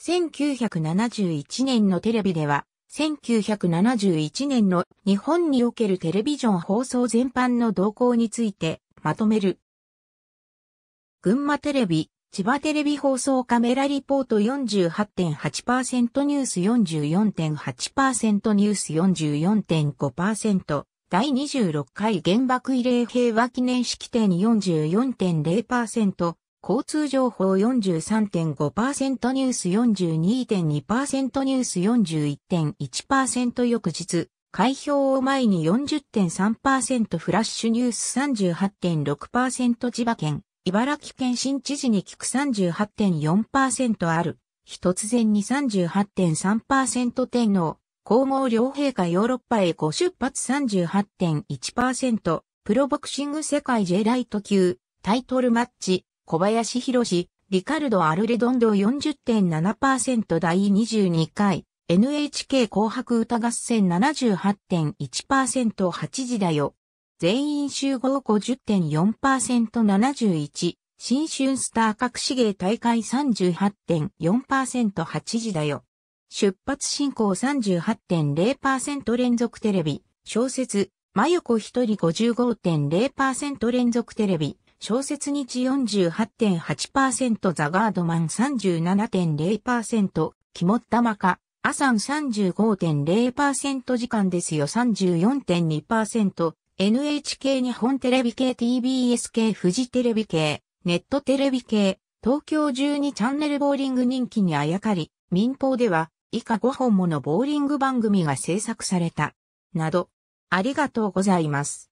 1971年のテレビでは、1971年の日本におけるテレビジョン放送全般の動向についてまとめる。群馬テレビ、千葉テレビ放送カメラリポート48.8%ニュース44.8%ニュース44.5%第26回原爆慰霊平和記念式典44.0%交通情報43.5%ニュース42.2%ニュース41.1%翌日、開票を前に40.3%フラッシュニュース38.6%千葉県、茨城県新知事に聞く38.4%ある。日突然に38.3%天皇、皇后両陛下ヨーロッパへご出発38.1%、プロボクシング世界 J ライト級、タイトルマッチ、小林博士、リカルド・アルレドンド40.7%第22回 NHK 紅白歌合戦 78.1%8 時だよ。全員集合 50.4%71。新春スター隠し芸大会 38.4%8 時だよ。出発進行38.0%連続テレビ。小説、真横一人55.0%連続テレビ。小説日48.8%ザガードマン37.0%、肝玉か、アサン35.0%時間ですよ34.2%、NHK 日本テレビ系 TBS 系富士テレビ系、ネットテレビ系、東京12チャンネルボーリング人気にあやかり、民放では以下5本ものボーリング番組が制作された。など、ありがとうございます。